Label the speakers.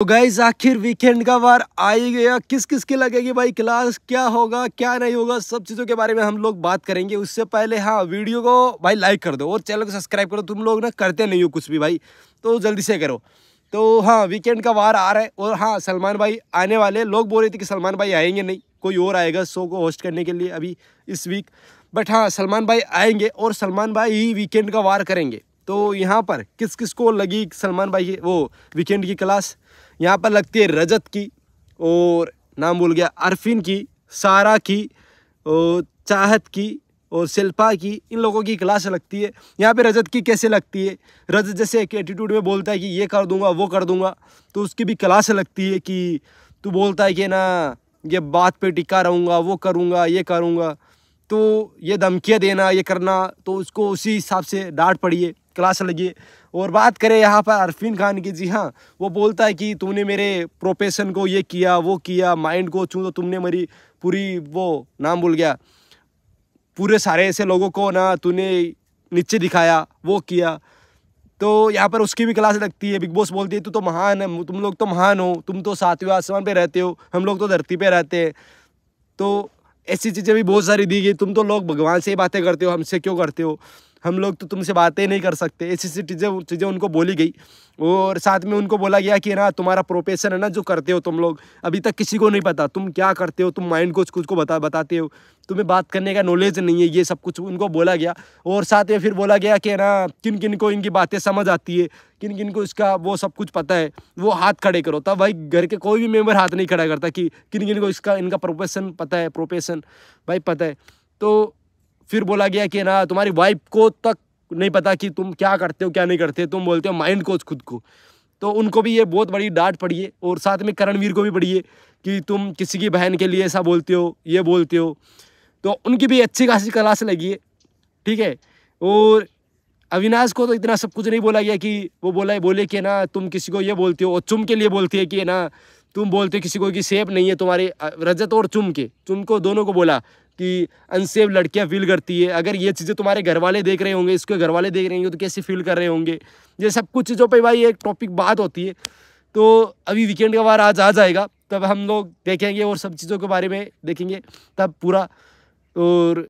Speaker 1: तो गाइज आखिर वीकेंड का वार आ ही गया किस किस की लगेगी भाई क्लास क्या होगा क्या नहीं होगा सब चीज़ों के बारे में हम लोग बात करेंगे उससे पहले हाँ वीडियो को भाई लाइक कर दो और चैनल को सब्सक्राइब करो तुम लोग ना करते नहीं हो कुछ भी भाई तो जल्दी से करो तो हाँ वीकेंड का वार आ रहा है और हाँ सलमान भाई आने वाले लोग बोल रहे थे कि सलमान भाई आएंगे नहीं कोई और आएगा शो को होस्ट करने के लिए अभी इस वीक बट हाँ सलमान भाई आएंगे और सलमान भाई ही वीकेंड का वार करेंगे तो यहाँ पर किस किस को लगी सलमान भाई की वो वीकेंड की क्लास यहाँ पर लगती है रजत की और नाम बोल गया अरफिन की सारा की और चाहत की और शिल्पा की इन लोगों की क्लास लगती है यहाँ पे रजत की कैसे लगती है रजत जैसे एक एटीट्यूड में बोलता है कि ये कर दूंगा वो कर दूंगा तो उसकी भी क्लास लगती है कि तू बोलता है कि ना ये बात पे टिका रहूँगा वो करूँगा ये करूँगा तो ये धमकियाँ देना ये करना तो उसको उसी हिसाब से डांट पड़ी है क्लास लगी और बात करें यहाँ पर अरफिन खान की जी हाँ वो बोलता है कि तुमने मेरे प्रोफेशन को ये किया वो किया माइंड को छू तो तुमने मेरी पूरी वो नाम भूल गया पूरे सारे ऐसे लोगों को ना तूने नीचे दिखाया वो किया तो यहाँ पर उसकी भी क्लास लगती है बिग बॉस बोलती है तू तो महान है तुम लोग तो महान हो तुम तो सातवें आसमान पे रहते हो हम लोग तो धरती पे रहते हैं तो ऐसी चीज़ें भी बहुत सारी दी गई तुम तो लोग भगवान से ही बातें करते हो हमसे क्यों करते हो हम लोग तो तुमसे बातें नहीं कर सकते ऐसी ऐसी चीज़ें चीज़ें उनको बोली गई और साथ में उनको बोला गया कि ना तुम्हारा प्रोफेशन है ना जो करते हो तुम लोग अभी तक किसी को नहीं पता तुम क्या करते हो तुम माइंड को कुछ को बता बताते हो तुम्हें बात करने का नॉलेज नहीं है ये सब कुछ उनको बोला गया और साथ में फिर बोला गया कि ना किन किन को इनकी बातें समझ आती है किन किन को इसका वो सब कुछ पता है वो हाथ खड़े करो तब भाई घर के कोई भी मेम्बर हाथ नहीं खड़ा करता कि किन किन को इसका इनका प्रोफेशन पता है प्रोफेशन भाई पता है तो फिर बोला गया कि ना तुम्हारी वाइफ को तक नहीं पता कि तुम क्या करते हो क्या नहीं करते तुम बोलते हो माइंड कोच खुद को तो उनको भी ये बहुत बड़ी डांट पड़ी है और साथ में करणवीर को भी पड़ी है कि तुम किसी की बहन के लिए ऐसा बोलते हो ये बोलते हो तो उनकी भी अच्छी खासी क्लास लगी है ठीक है और अविनाश को तो इतना सब कुछ नहीं बोला गया कि वो बोला बोले कि ना तुम किसी को ये बोलते हो और चुम के लिए बोलती है कि ना तुम बोलते किसी को कि सेफ नहीं है तुम्हारे रजत और चुम के चुम को दोनों को बोला कि अनसेफ लड़कियाँ फील करती है अगर ये चीज़ें तुम्हारे घर वाले देख रहे होंगे इसके घर वाले देख रहे होंगे तो कैसे फील कर रहे होंगे ये सब कुछ चीज़ों पर भाई एक टॉपिक बात होती है तो अभी वीकेंड का बार आज आ जाएगा तब हम लोग देखेंगे और सब चीज़ों के बारे में देखेंगे तब पूरा और